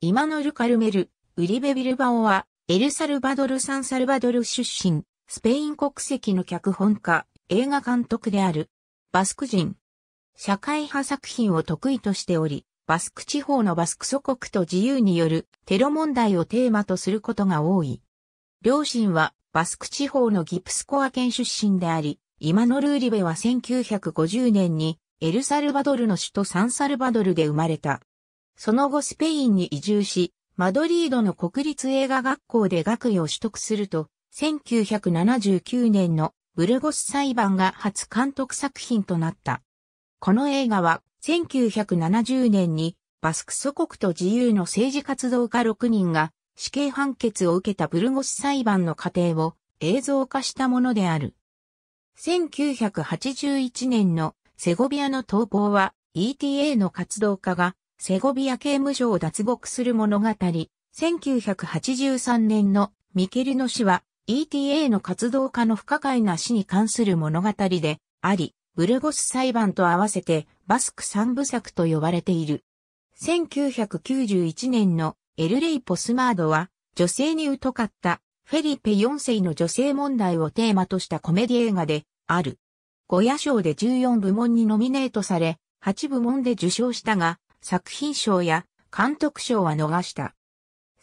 イマノル・カルメル、ウリベ・ビルバオは、エルサルバドル・サンサルバドル出身、スペイン国籍の脚本家、映画監督である。バスク人。社会派作品を得意としており、バスク地方のバスク祖国と自由によるテロ問題をテーマとすることが多い。両親はバスク地方のギプスコア県出身であり、イマノル・ウリベは1950年にエルサルバドルの首都サンサルバドルで生まれた。その後スペインに移住し、マドリードの国立映画学校で学位を取得すると、1979年のブルゴス裁判が初監督作品となった。この映画は1970年にバスク祖国と自由の政治活動家6人が死刑判決を受けたブルゴス裁判の過程を映像化したものである。1981年のセゴビアの逃亡は ETA の活動家がセゴビア刑務所を脱獄する物語、1983年のミケルの死は ETA の活動家の不可解な死に関する物語であり、ブルゴス裁判と合わせてバスク三部作と呼ばれている。1991年のエルレイ・ポスマードは女性に疎かったフェリペ4世の女性問題をテーマとしたコメディ映画である。ゴヤ賞で14部門にノミネートされ、8部門で受賞したが、作品賞や監督賞は逃した。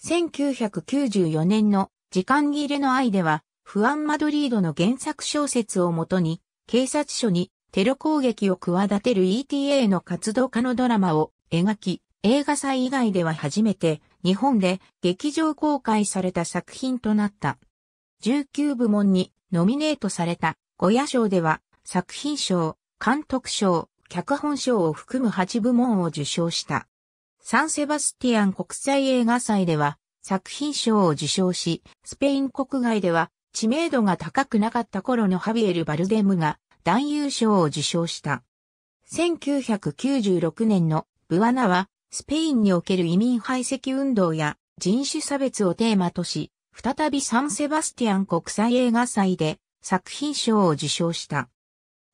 1994年の時間切れの愛では、フアン・マドリードの原作小説をもとに、警察署にテロ攻撃を企てる ETA の活動家のドラマを描き、映画祭以外では初めて日本で劇場公開された作品となった。19部門にノミネートされた五夜賞では作品賞、監督賞、脚本賞を含む8部門を受賞した。サンセバスティアン国際映画祭では作品賞を受賞し、スペイン国外では知名度が高くなかった頃のハビエル・バルデムが男優賞を受賞した。1996年のブアナはスペインにおける移民排斥運動や人種差別をテーマとし、再びサンセバスティアン国際映画祭で作品賞を受賞した。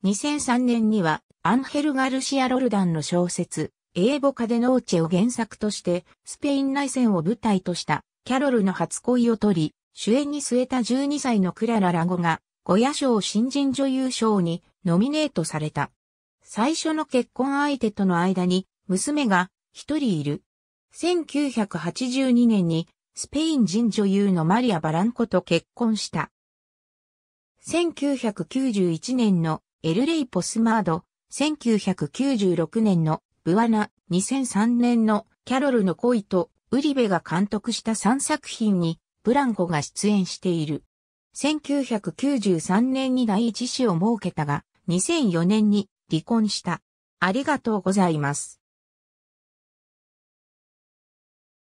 2003年にはアンヘル・ガルシア・ロルダンの小説、英語カデノーチェを原作として、スペイン内戦を舞台とした、キャロルの初恋を取り、主演に据えた12歳のクララ・ラゴが、ゴヤ賞新人女優賞にノミネートされた。最初の結婚相手との間に、娘が一人いる。1982年に、スペイン人女優のマリア・バランコと結婚した。1991年のエルレイ・ポスマード、1996年のブアナ、2003年のキャロルの恋とウリベが監督した3作品にブランコが出演している。1993年に第一子を設けたが、2004年に離婚した。ありがとうございます。